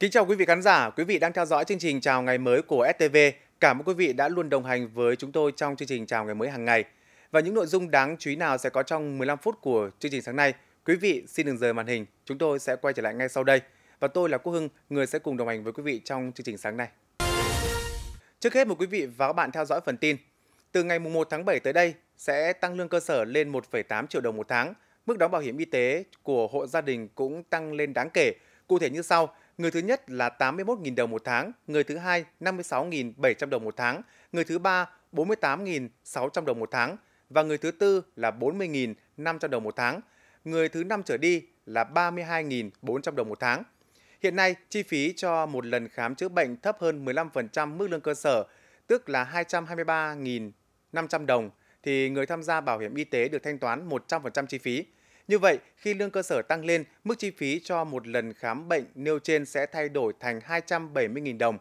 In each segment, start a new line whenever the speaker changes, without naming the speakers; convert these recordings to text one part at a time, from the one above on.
Kính chào quý vị khán giả, quý vị đang theo dõi chương trình Chào ngày mới của STV. Cảm ơn quý vị đã luôn đồng hành với chúng tôi trong chương trình Chào ngày mới hàng ngày. Và những nội dung đáng chú ý nào sẽ có trong 15 phút của chương trình sáng nay, quý vị xin đừng rời màn hình, chúng tôi sẽ quay trở lại ngay sau đây. Và tôi là Quốc Hưng, người sẽ cùng đồng hành với quý vị trong chương trình sáng nay. Trước hết mời quý vị và các bạn theo dõi phần tin. Từ ngày 1 tháng 7 tới đây sẽ tăng lương cơ sở lên 1,8 triệu đồng một tháng. Mức đóng bảo hiểm y tế của hộ gia đình cũng tăng lên đáng kể, cụ thể như sau – người thứ nhất là 81.000 đồng một tháng, người thứ hai 56.700 đồng một tháng, người thứ ba 48.600 đồng một tháng và người thứ tư là 40.500 đồng một tháng. Người thứ năm trở đi là 32.400 đồng một tháng. Hiện nay, chi phí cho một lần khám chữa bệnh thấp hơn 15% mức lương cơ sở, tức là 223.500 đồng, thì người tham gia bảo hiểm y tế được thanh toán 100% chi phí. Như vậy, khi lương cơ sở tăng lên, mức chi phí cho một lần khám bệnh nêu trên sẽ thay đổi thành 270.000 đồng.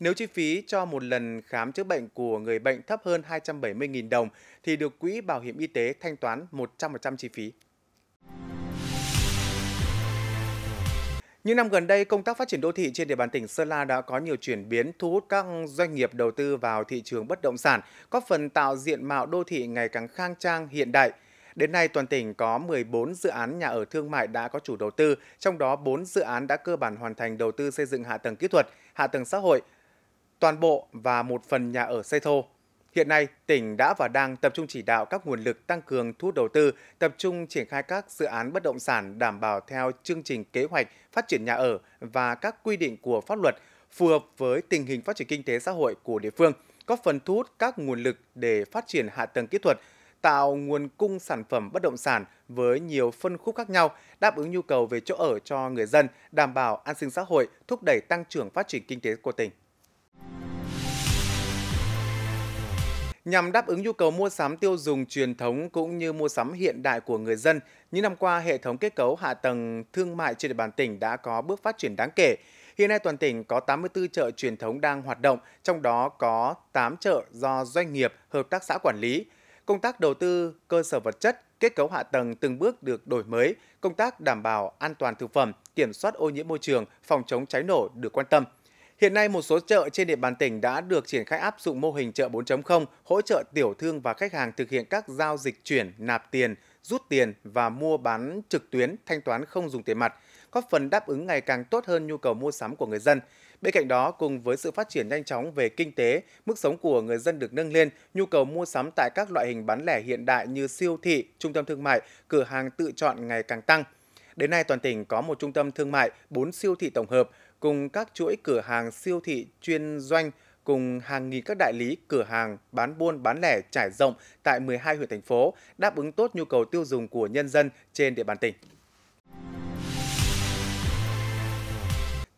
Nếu chi phí cho một lần khám chữa bệnh của người bệnh thấp hơn 270.000 đồng thì được quỹ bảo hiểm y tế thanh toán 100% chi phí. Những năm gần đây, công tác phát triển đô thị trên địa bàn tỉnh Sơn La đã có nhiều chuyển biến thu hút các doanh nghiệp đầu tư vào thị trường bất động sản, có phần tạo diện mạo đô thị ngày càng khang trang hiện đại – Đến nay, toàn tỉnh có 14 dự án nhà ở thương mại đã có chủ đầu tư, trong đó 4 dự án đã cơ bản hoàn thành đầu tư xây dựng hạ tầng kỹ thuật, hạ tầng xã hội, toàn bộ và một phần nhà ở xây thô. Hiện nay, tỉnh đã và đang tập trung chỉ đạo các nguồn lực tăng cường thu hút đầu tư, tập trung triển khai các dự án bất động sản đảm bảo theo chương trình kế hoạch phát triển nhà ở và các quy định của pháp luật phù hợp với tình hình phát triển kinh tế xã hội của địa phương, góp phần thu hút các nguồn lực để phát triển hạ tầng kỹ thuật, tạo nguồn cung sản phẩm bất động sản với nhiều phân khúc khác nhau, đáp ứng nhu cầu về chỗ ở cho người dân, đảm bảo an sinh xã hội, thúc đẩy tăng trưởng phát triển kinh tế của tỉnh. Nhằm đáp ứng nhu cầu mua sắm tiêu dùng truyền thống cũng như mua sắm hiện đại của người dân, những năm qua hệ thống kết cấu hạ tầng thương mại trên địa bàn tỉnh đã có bước phát triển đáng kể. Hiện nay toàn tỉnh có 84 chợ truyền thống đang hoạt động, trong đó có 8 chợ do doanh nghiệp, hợp tác xã quản lý, công tác đầu tư cơ sở vật chất, kết cấu hạ tầng từng bước được đổi mới, công tác đảm bảo an toàn thực phẩm, kiểm soát ô nhiễm môi trường, phòng chống cháy nổ được quan tâm. Hiện nay, một số chợ trên địa bàn tỉnh đã được triển khai áp dụng mô hình chợ 4.0, hỗ trợ tiểu thương và khách hàng thực hiện các giao dịch chuyển, nạp tiền, rút tiền và mua bán trực tuyến, thanh toán không dùng tiền mặt, góp phần đáp ứng ngày càng tốt hơn nhu cầu mua sắm của người dân. Bên cạnh đó, cùng với sự phát triển nhanh chóng về kinh tế, mức sống của người dân được nâng lên, nhu cầu mua sắm tại các loại hình bán lẻ hiện đại như siêu thị, trung tâm thương mại, cửa hàng tự chọn ngày càng tăng. Đến nay, toàn tỉnh có một trung tâm thương mại, 4 siêu thị tổng hợp, cùng các chuỗi cửa hàng siêu thị chuyên doanh, cùng hàng nghìn các đại lý, cửa hàng, bán buôn, bán lẻ trải rộng tại 12 huyện thành phố, đáp ứng tốt nhu cầu tiêu dùng của nhân dân trên địa bàn tỉnh.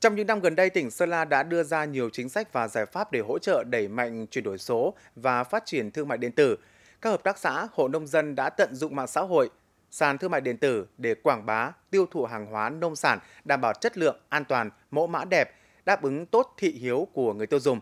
Trong những năm gần đây, tỉnh Sơn La đã đưa ra nhiều chính sách và giải pháp để hỗ trợ đẩy mạnh chuyển đổi số và phát triển thương mại điện tử. Các hợp tác xã, hộ nông dân đã tận dụng mạng xã hội, sàn thương mại điện tử để quảng bá, tiêu thụ hàng hóa nông sản đảm bảo chất lượng, an toàn, mẫu mã đẹp, đáp ứng tốt thị hiếu của người tiêu dùng.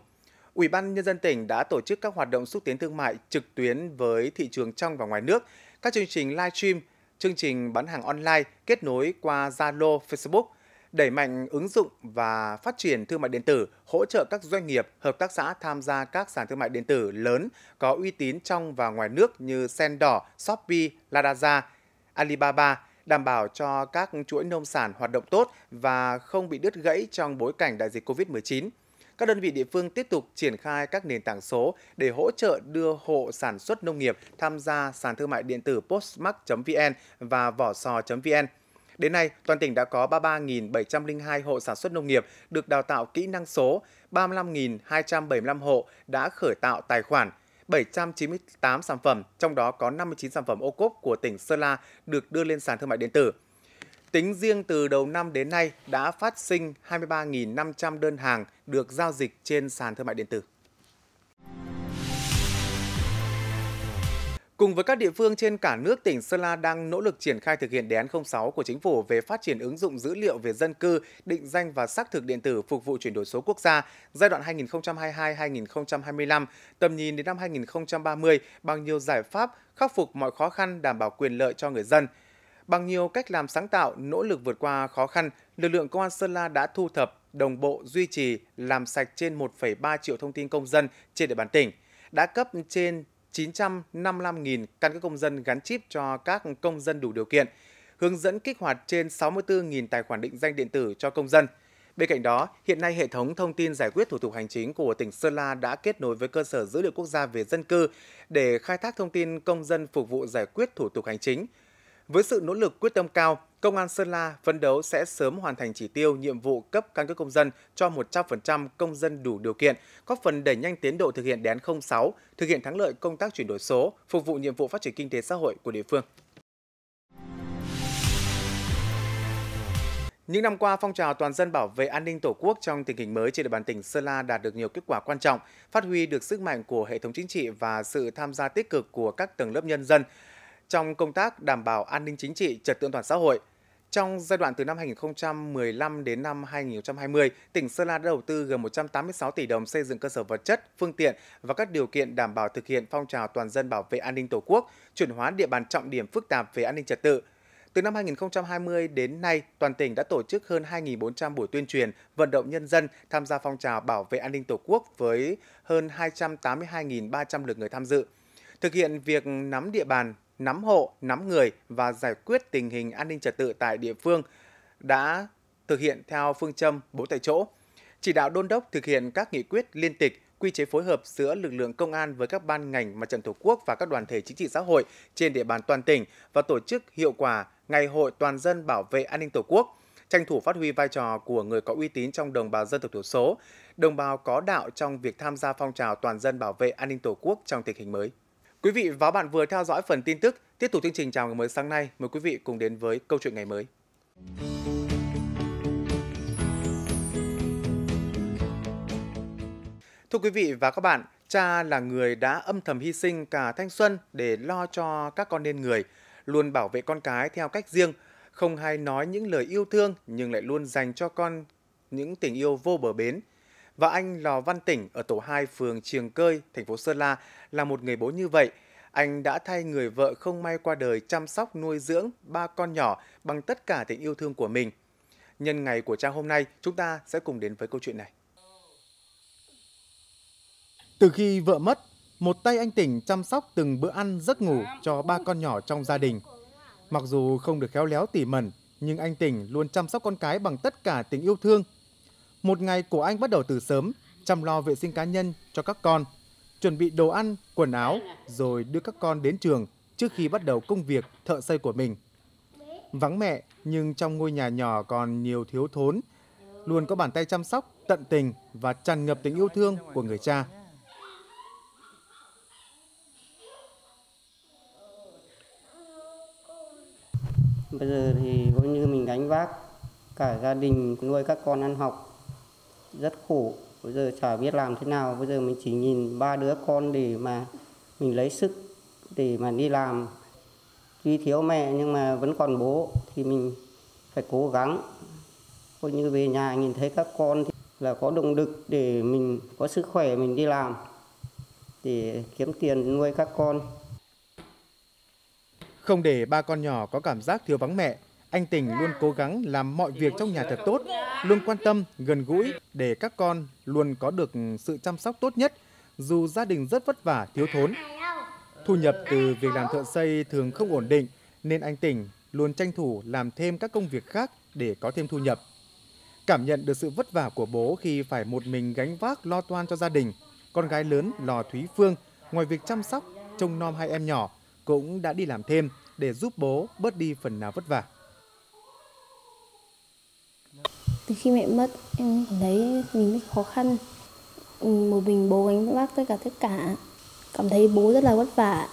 Ủy ban nhân dân tỉnh đã tổ chức các hoạt động xúc tiến thương mại trực tuyến với thị trường trong và ngoài nước, các chương trình live stream, chương trình bán hàng online kết nối qua Zalo, Facebook – đẩy mạnh ứng dụng và phát triển thương mại điện tử, hỗ trợ các doanh nghiệp, hợp tác xã tham gia các sàn thương mại điện tử lớn có uy tín trong và ngoài nước như Sen Đỏ, Shopee, Lazada, Alibaba, đảm bảo cho các chuỗi nông sản hoạt động tốt và không bị đứt gãy trong bối cảnh đại dịch COVID-19. Các đơn vị địa phương tiếp tục triển khai các nền tảng số để hỗ trợ đưa hộ sản xuất nông nghiệp tham gia sàn thương mại điện tử postmark.vn và vỏ sò.vn Đến nay, toàn tỉnh đã có 33.702 hộ sản xuất nông nghiệp được đào tạo kỹ năng số, 35.275 hộ đã khởi tạo tài khoản, 798 sản phẩm, trong đó có 59 sản phẩm ô cốp của tỉnh Sơn La được đưa lên sàn thương mại điện tử. Tính riêng từ đầu năm đến nay đã phát sinh 23.500 đơn hàng được giao dịch trên sàn thương mại điện tử. Cùng với các địa phương trên cả nước, tỉnh Sơn La đang nỗ lực triển khai thực hiện đề án 06 của chính phủ về phát triển ứng dụng dữ liệu về dân cư, định danh và xác thực điện tử phục vụ chuyển đổi số quốc gia giai đoạn 2022-2025, tầm nhìn đến năm 2030 bằng nhiều giải pháp khắc phục mọi khó khăn đảm bảo quyền lợi cho người dân. Bằng nhiều cách làm sáng tạo, nỗ lực vượt qua khó khăn, lực lượng công an Sơn La đã thu thập, đồng bộ duy trì, làm sạch trên 1,3 triệu thông tin công dân trên địa bàn tỉnh, đã cấp trên 955.000 căn cước công dân gắn chip cho các công dân đủ điều kiện, hướng dẫn kích hoạt trên 64.000 tài khoản định danh điện tử cho công dân. Bên cạnh đó, hiện nay hệ thống thông tin giải quyết thủ tục hành chính của tỉnh Sơn La đã kết nối với cơ sở dữ liệu quốc gia về dân cư để khai thác thông tin công dân phục vụ giải quyết thủ tục hành chính. Với sự nỗ lực quyết tâm cao, Công an Sơn La phấn đấu sẽ sớm hoàn thành chỉ tiêu nhiệm vụ cấp căn cước công dân cho 100% công dân đủ điều kiện, góp phần đẩy nhanh tiến độ thực hiện đề án 06, thực hiện thắng lợi công tác chuyển đổi số, phục vụ nhiệm vụ phát triển kinh tế xã hội của địa phương. Những năm qua, phong trào toàn dân bảo vệ an ninh Tổ quốc trong tình hình mới trên địa bàn tỉnh Sơn La đạt được nhiều kết quả quan trọng, phát huy được sức mạnh của hệ thống chính trị và sự tham gia tích cực của các tầng lớp nhân dân trong công tác đảm bảo an ninh chính trị, trật tự toàn xã hội. Trong giai đoạn từ năm 2015 đến năm 2020, tỉnh Sơn La đã đầu tư gần 186 tỷ đồng xây dựng cơ sở vật chất, phương tiện và các điều kiện đảm bảo thực hiện phong trào toàn dân bảo vệ an ninh Tổ quốc, chuyển hóa địa bàn trọng điểm phức tạp về an ninh trật tự. Từ năm 2020 đến nay, toàn tỉnh đã tổ chức hơn 2.400 buổi tuyên truyền, vận động nhân dân tham gia phong trào bảo vệ an ninh Tổ quốc với hơn 282.300 lượt người tham dự. Thực hiện việc nắm địa bàn, nắm hộ, nắm người và giải quyết tình hình an ninh trật tự tại địa phương đã thực hiện theo phương châm bố tại chỗ. Chỉ đạo đôn đốc thực hiện các nghị quyết liên tịch, quy chế phối hợp giữa lực lượng công an với các ban ngành mặt trận Tổ quốc và các đoàn thể chính trị xã hội trên địa bàn toàn tỉnh và tổ chức hiệu quả Ngày hội toàn dân bảo vệ an ninh Tổ quốc, tranh thủ phát huy vai trò của người có uy tín trong đồng bào dân tộc thiểu số, đồng bào có đạo trong việc tham gia phong trào toàn dân bảo vệ an ninh Tổ quốc trong tình hình mới. Quý vị và bạn vừa theo dõi phần tin tức, tiếp tục chương trình chào ngày mới sáng nay, mời quý vị cùng đến với câu chuyện ngày mới. Thưa quý vị và các bạn, cha là người đã âm thầm hy sinh cả thanh xuân để lo cho các con nên người, luôn bảo vệ con cái theo cách riêng, không hay nói những lời yêu thương nhưng lại luôn dành cho con những tình yêu vô bờ bến, và anh Lò Văn Tỉnh ở tổ 2 phường Triềng Cơi, thành phố Sơn La là một người bố như vậy. Anh đã thay người vợ không may qua đời chăm sóc nuôi dưỡng ba con nhỏ bằng tất cả tình yêu thương của mình. Nhân ngày của cha hôm nay, chúng ta sẽ cùng đến với câu chuyện này. Từ khi vợ mất, một tay anh Tỉnh chăm sóc từng bữa ăn giấc ngủ cho ba con nhỏ trong gia đình. Mặc dù không được khéo léo tỉ mẩn, nhưng anh Tỉnh luôn chăm sóc con cái bằng tất cả tình yêu thương – một ngày của anh bắt đầu từ sớm, chăm lo vệ sinh cá nhân cho các con, chuẩn bị đồ ăn, quần áo, rồi đưa các con đến trường trước khi bắt đầu công việc thợ xây của mình. Vắng mẹ, nhưng trong ngôi nhà nhỏ còn nhiều thiếu thốn, luôn có bàn tay chăm sóc, tận tình và tràn ngập tình yêu thương của người cha. Bây giờ thì coi như
mình gánh vác cả gia đình nuôi các con ăn học rất khổ bây giờ chả biết làm thế nào bây giờ mình chỉ nhìn ba đứa con để mà mình lấy sức để mà đi làm tuy thiếu mẹ nhưng mà vẫn còn bố thì mình phải cố gắng coi như về nhà nhìn thấy các con thì là có động lực để
mình có sức khỏe mình đi làm để kiếm tiền nuôi các con không để ba con nhỏ có cảm giác thiếu vắng mẹ anh Tình luôn cố gắng làm mọi việc trong nhà thật tốt, luôn quan tâm, gần gũi để các con luôn có được sự chăm sóc tốt nhất dù gia đình rất vất vả, thiếu thốn. Thu nhập từ việc làm thợ xây thường không ổn định nên anh Tình luôn tranh thủ làm thêm các công việc khác để có thêm thu nhập. Cảm nhận được sự vất vả của bố khi phải một mình gánh vác lo toan cho gia đình, con gái lớn Lò Thúy Phương ngoài việc chăm sóc, trông nom hai em nhỏ cũng đã đi làm thêm để giúp bố bớt đi phần nào vất vả.
từ khi mẹ mất em thấy mình rất khó khăn một mình bố gánh vác tất cả tất cả cảm thấy bố rất là vất vả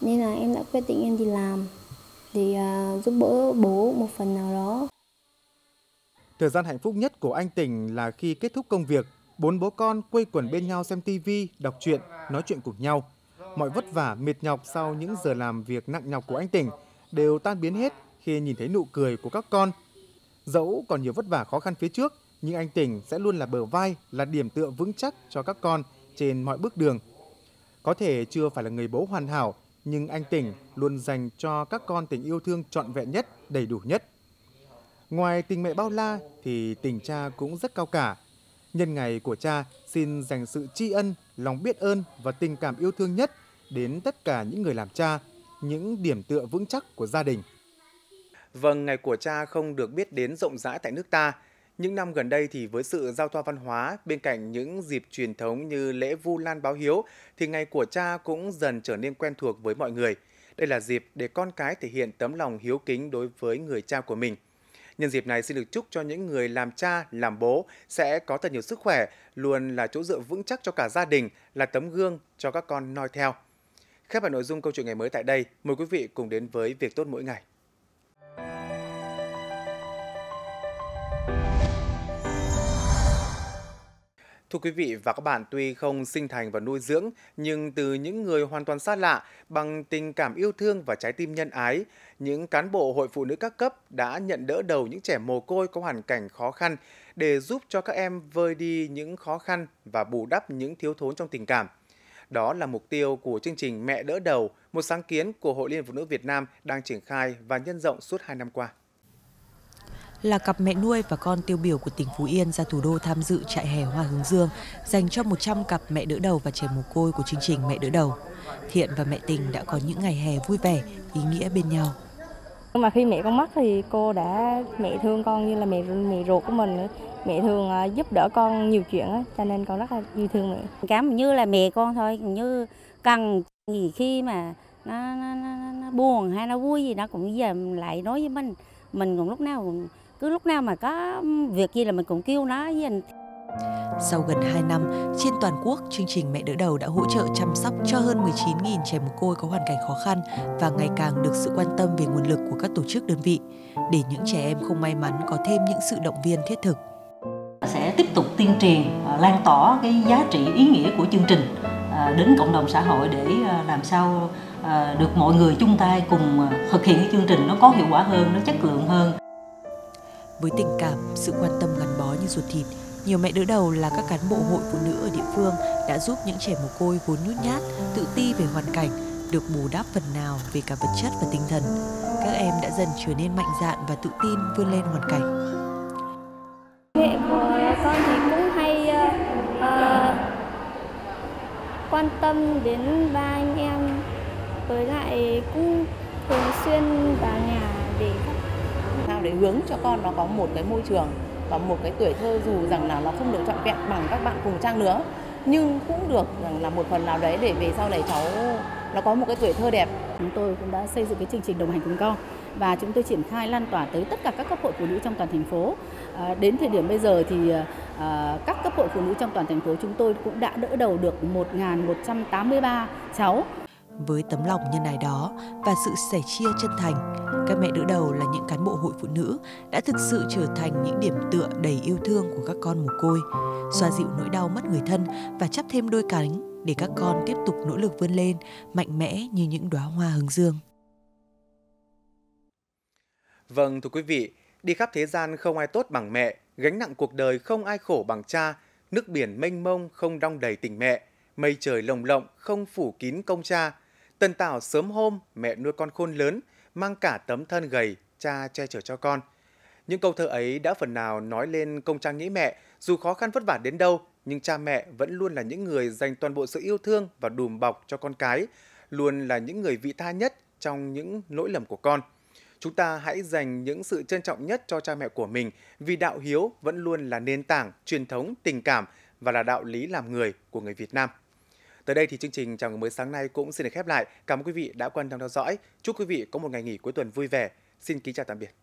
nên là em đã quyết định em đi làm để uh, giúp đỡ bố một phần nào
đó thời gian hạnh phúc nhất của anh tỉnh là khi kết thúc công việc bốn bố con quây quần bên nhau xem tivi đọc truyện nói chuyện cùng nhau mọi vất vả mệt nhọc sau những giờ làm việc nặng nhọc của anh tỉnh đều tan biến hết khi nhìn thấy nụ cười của các con Dẫu còn nhiều vất vả khó khăn phía trước, nhưng anh Tỉnh sẽ luôn là bờ vai, là điểm tựa vững chắc cho các con trên mọi bước đường. Có thể chưa phải là người bố hoàn hảo, nhưng anh Tỉnh luôn dành cho các con tình yêu thương trọn vẹn nhất, đầy đủ nhất. Ngoài tình mẹ bao la thì tình cha cũng rất cao cả. Nhân ngày của cha xin dành sự tri ân, lòng biết ơn và tình cảm yêu thương nhất đến tất cả những người làm cha, những điểm tựa vững chắc của gia đình. Vâng, ngày của cha không được biết đến rộng rãi tại nước ta. Những năm gần đây thì với sự giao thoa văn hóa, bên cạnh những dịp truyền thống như lễ Vu Lan báo hiếu, thì ngày của cha cũng dần trở nên quen thuộc với mọi người. Đây là dịp để con cái thể hiện tấm lòng hiếu kính đối với người cha của mình. Nhân dịp này xin được chúc cho những người làm cha, làm bố sẽ có thật nhiều sức khỏe, luôn là chỗ dựa vững chắc cho cả gia đình, là tấm gương cho các con noi theo. Khép lại nội dung câu chuyện ngày mới tại đây, mời quý vị cùng đến với Việc Tốt Mỗi Ngày. Thưa quý vị và các bạn, tuy không sinh thành và nuôi dưỡng, nhưng từ những người hoàn toàn xa lạ, bằng tình cảm yêu thương và trái tim nhân ái, những cán bộ hội phụ nữ các cấp đã nhận đỡ đầu những trẻ mồ côi có hoàn cảnh khó khăn để giúp cho các em vơi đi những khó khăn và bù đắp những thiếu thốn trong tình cảm. Đó là mục tiêu của chương trình Mẹ đỡ đầu, một sáng kiến của Hội Liên Phụ nữ Việt Nam đang triển khai và nhân rộng suốt 2 năm qua
là cặp mẹ nuôi và con tiêu biểu của tỉnh Phú Yên ra thủ đô tham dự trại hè Hoa Hướng Dương dành cho 100 cặp mẹ đỡ đầu và trẻ mồ côi của chương trình Mẹ đỡ đầu. Thiện và mẹ tình đã có những ngày hè vui vẻ, ý nghĩa bên nhau.
Mà khi mẹ con mất thì cô đã
mẹ thương con như là mẹ mẹ ruột của mình, mẹ thường à, giúp đỡ con nhiều chuyện cho nên con rất là yêu thương mẹ. Cảm như là mẹ con thôi, như cần gì khi mà nó, nó, nó, nó buồn hay nó vui gì nó cũng giờ lại nói với mình mình cũng lúc nào cũng cứ lúc nào mà có việc gì là mình cũng kêu nó với anh sau gần 2 năm, trên toàn quốc, chương trình Mẹ Đỡ Đầu đã hỗ trợ chăm sóc cho hơn 19.000 trẻ mồ côi có hoàn cảnh khó khăn và ngày càng được sự quan tâm về nguồn lực của các tổ chức đơn vị, để những trẻ em không may mắn có thêm những sự động viên thiết thực. Sẽ tiếp tục tuyên truyền, à, lan tỏa cái giá trị ý nghĩa của chương trình à, đến cộng đồng xã hội để à, làm sao được mọi người chung tay cùng thực hiện cái chương trình nó có hiệu quả hơn, nó chất lượng hơn. Với tình cảm, sự quan tâm gắn bó như ruột thịt, nhiều mẹ đỡ đầu là các cán bộ hội phụ nữ ở địa phương đã giúp những trẻ mồ côi vốn nhút nhát, tự ti về hoàn cảnh, được bù đắp phần nào về cả vật chất và tinh thần. Các em đã dần trở nên mạnh dạn và tự tin vươn lên hoàn cảnh. Mẹ của con thì cũng hay uh, quan tâm đến ba anh em, với lại cũng thường xuyên vào nhà để để hướng cho con nó có một cái môi trường và một cái tuổi thơ dù rằng là nó không được trọn vẹn bằng các bạn cùng trang nữa nhưng cũng được rằng là một phần nào đấy để về sau này cháu nó có một cái tuổi thơ đẹp. Chúng tôi cũng đã xây dựng cái chương trình đồng hành cùng con và chúng tôi triển khai lan tỏa tới tất cả các cấp hội phụ nữ trong toàn thành phố. À, đến thời điểm bây giờ thì à, các cấp hội phụ nữ trong toàn thành phố chúng tôi cũng đã đỡ đầu được 1.183 cháu với tấm lòng nhân ái đó và sự sẻ chia chân thành, các mẹ đỡ đầu là những cán bộ hội phụ nữ đã thực sự trở thành những điểm tựa đầy yêu thương của các con mồ côi, xoa dịu nỗi đau mất người thân và chắp thêm đôi cánh để các con tiếp tục nỗ lực vươn lên, mạnh mẽ như những đóa hoa hướng dương.
Vâng thưa quý vị, đi khắp thế gian không ai tốt bằng mẹ, gánh nặng cuộc đời không ai khổ bằng cha, nước biển mênh mông không đong đầy tình mẹ, mây trời lồng lộng không phủ kín công cha, Tần Tảo sớm hôm mẹ nuôi con khôn lớn, mang cả tấm thân gầy, cha che chở cho con. Những câu thơ ấy đã phần nào nói lên công trang nghĩ mẹ, dù khó khăn vất vả đến đâu, nhưng cha mẹ vẫn luôn là những người dành toàn bộ sự yêu thương và đùm bọc cho con cái, luôn là những người vị tha nhất trong những lỗi lầm của con. Chúng ta hãy dành những sự trân trọng nhất cho cha mẹ của mình vì đạo hiếu vẫn luôn là nền tảng, truyền thống, tình cảm và là đạo lý làm người của người Việt Nam. Tới đây thì chương trình chào ngày mới sáng nay cũng xin được khép lại. Cảm ơn quý vị đã quan tâm theo dõi. Chúc quý vị có một ngày nghỉ cuối tuần vui vẻ. Xin kính chào tạm biệt.